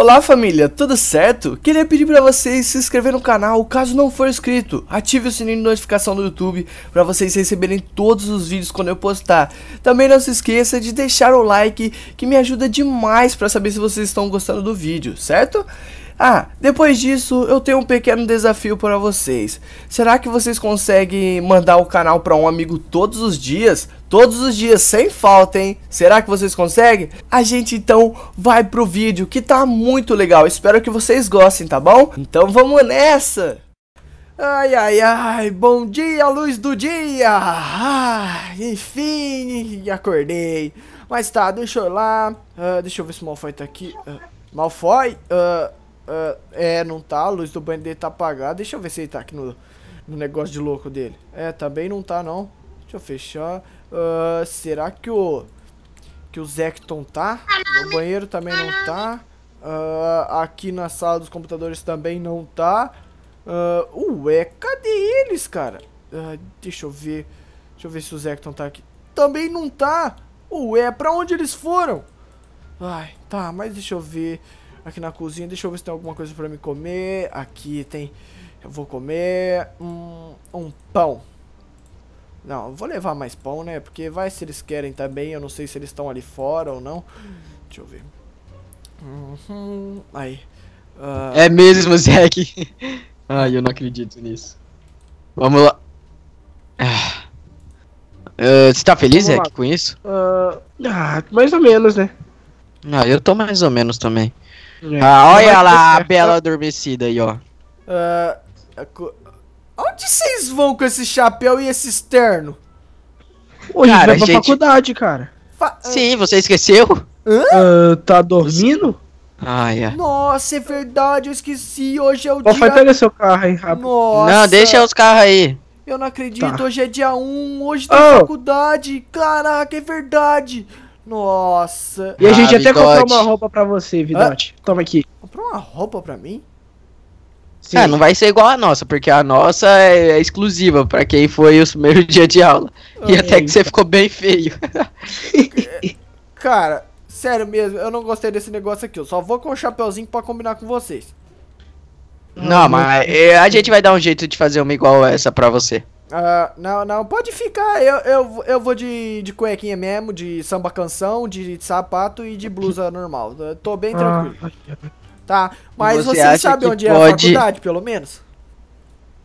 Olá família, tudo certo? Queria pedir para vocês se inscrever no canal caso não for inscrito. Ative o sininho de notificação do YouTube para vocês receberem todos os vídeos quando eu postar. Também não se esqueça de deixar o like que me ajuda demais para saber se vocês estão gostando do vídeo, certo? Ah, depois disso eu tenho um pequeno desafio para vocês. Será que vocês conseguem mandar o canal para um amigo todos os dias? Todos os dias, sem falta, hein? Será que vocês conseguem? A gente então vai pro vídeo que tá muito legal. Espero que vocês gostem, tá bom? Então vamos nessa! Ai, ai, ai, bom dia, luz do dia! Ah, enfim, acordei. Mas tá, deixa eu lá. Uh, deixa eu ver se o Malfoy tá aqui. Uh, Malfoy? Uh, Uh, é, não tá. A luz do banho dele tá apagada. Deixa eu ver se ele tá aqui no, no negócio de louco dele. É, também não tá, não. Deixa eu fechar. Uh, será que o... Que o Zecton tá? No banheiro também não tá. Uh, aqui na sala dos computadores também não tá. Uh, ué, cadê eles, cara? Uh, deixa eu ver. Deixa eu ver se o Zecton tá aqui. Também não tá. Ué, pra onde eles foram? Ai, tá, mas deixa eu ver aqui na cozinha. Deixa eu ver se tem alguma coisa pra me comer. Aqui tem... Eu vou comer um, um pão. Não, vou levar mais pão, né? Porque vai se eles querem também. Eu não sei se eles estão ali fora ou não. Deixa eu ver. Uhum, aí. Uh... É mesmo, Zack. Ai, eu não acredito nisso. Vamos lá. Uh, você tá feliz, Zack, com isso? Uh, ah, mais ou menos, né? Ah, eu tô mais ou menos também. É. Ah, olha lá a bela adormecida aí, ó. Uh, onde vocês vão com esse chapéu e esse externo? Ô, cara, vai pra gente... faculdade, cara. Fa ah. Sim, você esqueceu? Hã? Uh, tá dormindo? Ah, yeah. É. Nossa, é verdade, eu esqueci. Hoje é o Pô, dia. Vai pegar seu carro aí, rápido. Nossa. Não, deixa os carros aí. Eu não acredito, tá. hoje é dia 1, hoje tem oh. faculdade. Caraca, é verdade. Nossa. E a gente ah, até comprou uma roupa pra você, Vidote. Ah? Toma aqui. Comprou uma roupa pra mim? Sim. Ah, não vai ser igual a nossa, porque a nossa é, é exclusiva para quem foi os primeiros dias de aula. Ai, e até que você ficou bem feio. cara, sério mesmo, eu não gostei desse negócio aqui. Eu só vou com o chapéuzinho pra combinar com vocês. Não, mas eh, a gente vai dar um jeito de fazer uma igual essa pra você. Uh, não, não, pode ficar. Eu, eu, eu vou de, de cuequinha mesmo, de samba canção, de sapato e de blusa normal. Eu tô bem ah. tranquilo. Tá, mas você, você sabe onde pode... é a faculdade, pelo menos?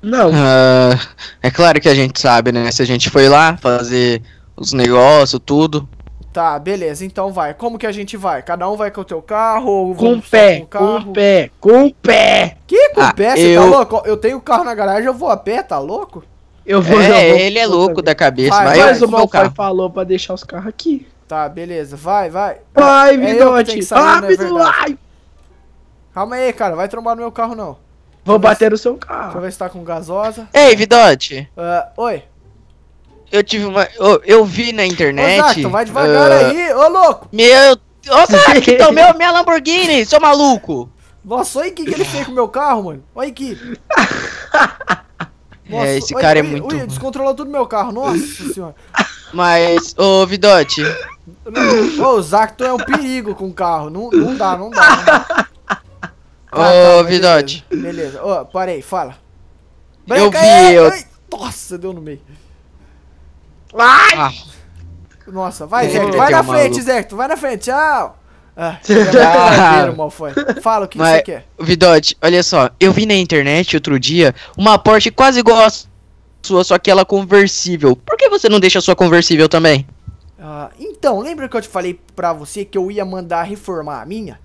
Não. Uh, é claro que a gente sabe, né? Se a gente foi lá fazer os negócios, tudo. Tá, beleza, então vai. Como que a gente vai? Cada um vai com o teu carro? Ou com o pé, com, carro? com o pé, com o pé. Que com o ah, pé? Você tá eu... tá louco? Eu tenho carro na garagem, eu vou a pé, tá louco? Eu vou, é, eu vou, ele é louco da cabeça. Vai, mas o Malfoy falou pra deixar os carros aqui. Tá, beleza. Vai, vai. Vai, Vidote. É Rápido, né, é Calma aí, cara. Vai trombar no meu carro, não. Vou Deixa bater se... no seu carro. Deixa eu ver se tá com gasosa. Ei, Vidote. Uh, ah, oi. Eu tive uma... Eu, eu vi na internet... Ô, Zato, vai devagar uh... aí. Ô, louco. Meu... Ô, Zato, tomei a minha Lamborghini, seu maluco. Nossa, olha o que, que ele fez com o meu carro, mano. Olha aqui. Nossa, é, esse cara oi, é muito. Ui, descontrolou tudo meu carro, nossa senhora. Mas, ô Vidote. ô, o Zacto é um perigo com o carro. Não, não dá, não dá. Não dá. Ô, ah, tá, Vidote. Beleza, ô, parei, fala. Branca, eu vi, é, eu... Ai, nossa, deu no meio. Ai! Ah. Nossa, vai, Zerto, vai na frente, Zerto, vai na frente, tchau. Ah, ah. Fala o que Mas, você quer. Vidote, olha só. Eu vi na internet outro dia uma Porsche quase igual a sua, só que ela é conversível. Por que você não deixa a sua conversível também? Ah, então, lembra que eu te falei pra você que eu ia mandar reformar a minha?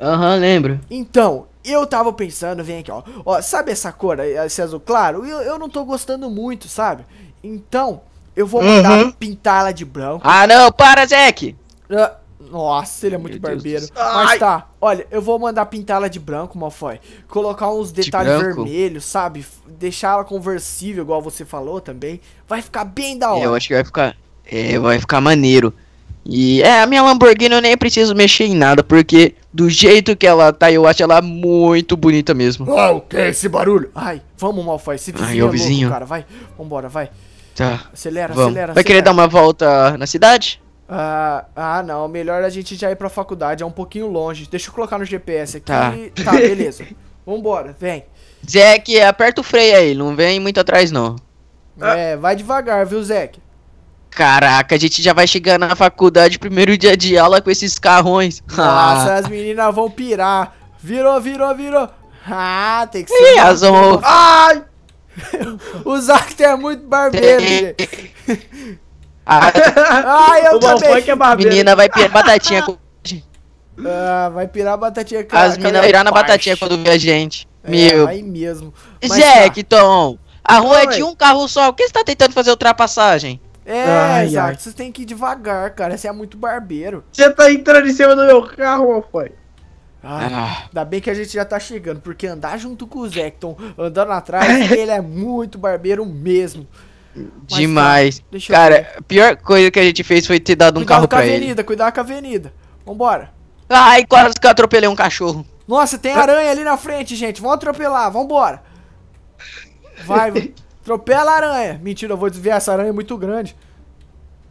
Aham, uhum, lembro. Então, eu tava pensando, vem aqui, ó. Ó, sabe essa cor, esse azul claro? Eu, eu não tô gostando muito, sabe? Então, eu vou mandar uhum. pintá-la de branco. Ah, não, para, Zeke! Ah, nossa, ele é muito Meu barbeiro. Mas tá, olha, eu vou mandar pintar ela de branco, Malfoy. Colocar uns detalhes de vermelhos, sabe? Deixar ela conversível, igual você falou também. Vai ficar bem da hora. Eu acho que vai ficar. É, vai ficar maneiro. E é, a minha Lamborghini eu nem preciso mexer em nada, porque do jeito que ela tá, eu acho ela muito bonita mesmo. Ah, o que é esse barulho? Ai, vamos, Malfoy, se vizinho Ai, é louco, vizinho. cara, vai. Vambora, vai. Tá. Acelera, vamos. acelera, Vai acelera. querer dar uma volta na cidade? Ah, ah, não, melhor a gente já ir pra faculdade, é um pouquinho longe. Deixa eu colocar no GPS aqui. Tá, tá beleza. Vambora, vem. Zeke, aperta o freio aí, não vem muito atrás não. Ah. É, vai devagar, viu, Zeke? Caraca, a gente já vai chegar na faculdade, primeiro dia de aula com esses carrões. Nossa, ah. as meninas vão pirar. Virou, virou, virou. Ah, tem que ser. Ih, as vão... Ai! o Zack é muito barbeiro. Ai, eu também. Que é Menina vai pirar batatinha com... Ah, vai pirar batatinha gente. As meninas virar na batatinha quando vê a gente. É, Meu. Aí mesmo. Mas Jack, tá. Tom, a rua é de um carro só. O que você tá tentando fazer ultrapassagem? É, exato. Você tem que ir devagar, cara. Você é muito barbeiro. Você tá entrando em cima do meu carro, pai. Ah, ainda bem que a gente já tá chegando, porque andar junto com o Zecton, andando atrás, ele é muito barbeiro mesmo. Mas, Demais. Cara, a pior coisa que a gente fez foi ter dado um carro pra avenida, ele. Cuidado com a avenida, vambora. Ai, quase que eu atropelei um cachorro. Nossa, tem aranha ali na frente, gente. Vamos atropelar, vambora. Vai, atropela a aranha. Mentira, eu vou desviar essa aranha é muito grande.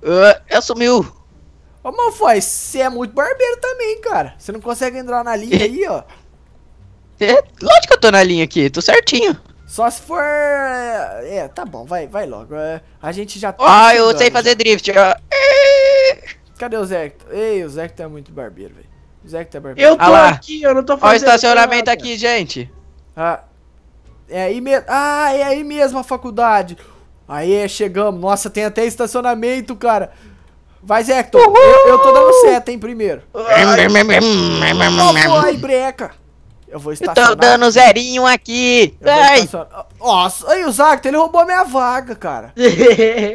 Uh, ela sumiu. Ô, Malfoy, você é muito barbeiro também, cara. Você não consegue entrar na linha aí, ó. É, lógico que eu tô na linha aqui, tô certinho. Só se for... É, é, tá bom, vai, vai logo. É, a gente já tá... Ah, eu sei fazer drift. Ó. Cadê o Zecto? Ei, o Zecto é tá muito barbeiro, velho. O Zecto é tá barbeiro. Eu tô ah aqui, eu não tô fazendo Olha o estacionamento nada. aqui, gente. Ah, é aí mesmo. Ah, é aí mesmo a faculdade. Aí, é, chegamos. Nossa, tem até estacionamento, cara. Vai, Zecto. Eu, eu, tô dando seta, hein, primeiro. Ai, Ai breca. Eu vou estacionar. tô dando zerinho aqui. Ai. Nossa, aí o Zacto, ele roubou minha vaga, cara.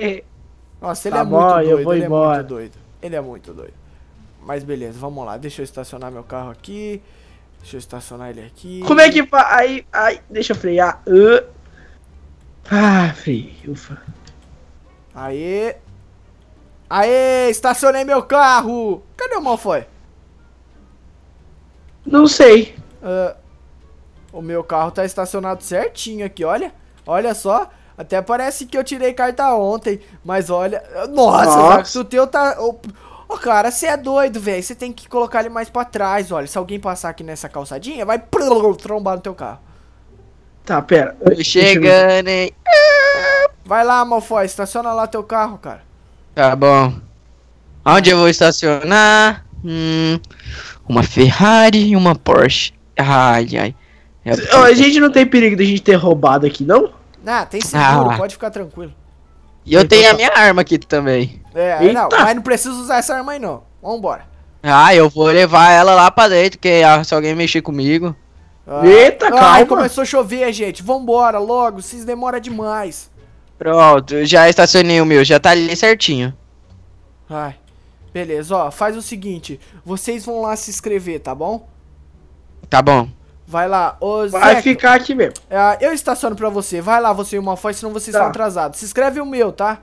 Nossa, ele tá é bom, muito doido. Eu vou ele embora. é muito doido. Ele é muito doido. Mas beleza, vamos lá. Deixa eu estacionar meu carro aqui. Deixa eu estacionar ele aqui. Como é que faz? Aí, aí, deixa eu frear. Uh. Ah, freio. ufa. Aê. Aê, estacionei meu carro. Cadê o Malfoy? Não sei. Uh, o meu carro tá estacionado certinho aqui, olha. Olha só. Até parece que eu tirei carta ontem, mas olha... Nossa, Nossa. o teu tá... Ô, oh, cara, você é doido, velho. Você tem que colocar ele mais pra trás, olha. Se alguém passar aqui nessa calçadinha, vai trombar no teu carro. Tá, pera. chegando, hein. Ah! Vai lá, Malfoy. Estaciona lá teu carro, cara. Tá bom. Onde eu vou estacionar? Hum, uma Ferrari e uma Porsche. Ai, ai. É a gente não tem perigo de a gente ter roubado aqui, não? Ah, tem seguro, ah. pode ficar tranquilo. E eu então tenho a tá. minha arma aqui também. É, não, mas não preciso usar essa arma aí não. Vambora. Ah, eu vou levar ela lá pra dentro, que ah, se alguém mexer comigo. Ah. Eita, ah, calma. começou a chover, gente. Vambora, logo, vocês demora demais. Pronto, já estacionei o meu, já tá ali certinho. Ai, beleza, ó, faz o seguinte, vocês vão lá se inscrever, tá bom? Tá bom. Vai lá, ô Zeca, Vai ficar aqui mesmo. É, eu estaciono pra você. Vai lá, você e uma Malfoy, senão vocês tá. estão atrasados. Se inscreve o meu, tá?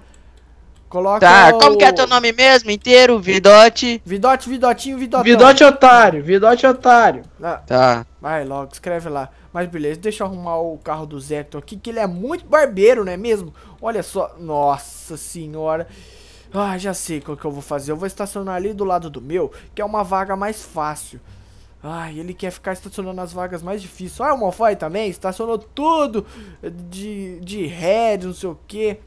Coloca Tá, o... como que é teu nome mesmo? Inteiro? Vidote? Vidote, Vidotinho, Vidotão. Vidote Otário, Vidote Otário. Ah, tá. Vai logo, escreve lá. Mas beleza, deixa eu arrumar o carro do Zector aqui, que ele é muito barbeiro, não é mesmo? Olha só, nossa senhora. Ah, já sei o que eu vou fazer. Eu vou estacionar ali do lado do meu, que é uma vaga mais fácil. Ai, ele quer ficar estacionando nas vagas mais difíceis. Ah, o Malfoy também estacionou tudo de, de head, não sei o que.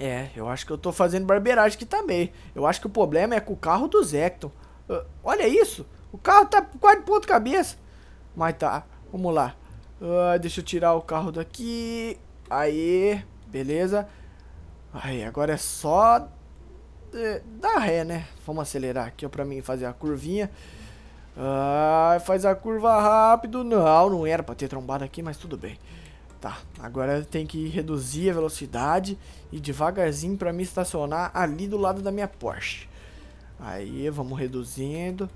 É, eu acho que eu tô fazendo barbeiragem aqui também. Eu acho que o problema é com o carro do Zecton. Uh, olha isso, o carro tá quase ponto cabeça. Mas tá, vamos lá. Uh, deixa eu tirar o carro daqui. Aí, beleza. Aí, agora é só... Uh, dar ré, né? Vamos acelerar aqui ó, pra mim fazer a curvinha. Ah, faz a curva rápido. Não, não era pra ter trombado aqui, mas tudo bem. Tá, agora tem que reduzir a velocidade e devagarzinho pra me estacionar ali do lado da minha Porsche. Aí, vamos reduzindo.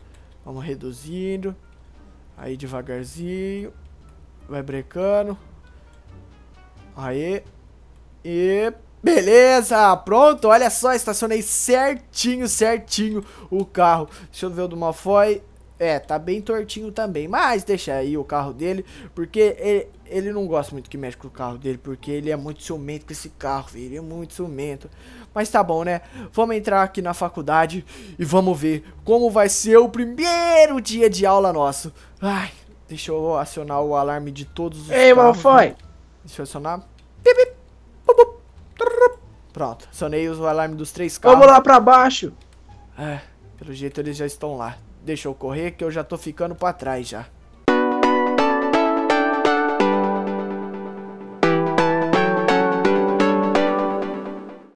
Vamos reduzindo. Aí, devagarzinho. Vai brecando. Aí. E... Beleza, pronto, olha só, estacionei certinho, certinho o carro. Deixa eu ver o do Malfoy. É, tá bem tortinho também, mas deixa aí o carro dele, porque ele, ele não gosta muito que mexe com o carro dele, porque ele é muito ciumento com esse carro, filho, ele é muito ciumento. Mas tá bom, né? Vamos entrar aqui na faculdade e vamos ver como vai ser o primeiro dia de aula nosso. Ai, deixa eu acionar o alarme de todos os Ei, carros. Ei, Malfoy! foi. Né? Deixa eu acionar. pronto, acionei o alarme dos três carros. Vamos lá pra baixo! É, pelo jeito eles já estão lá deixa eu correr que eu já tô ficando pra trás já.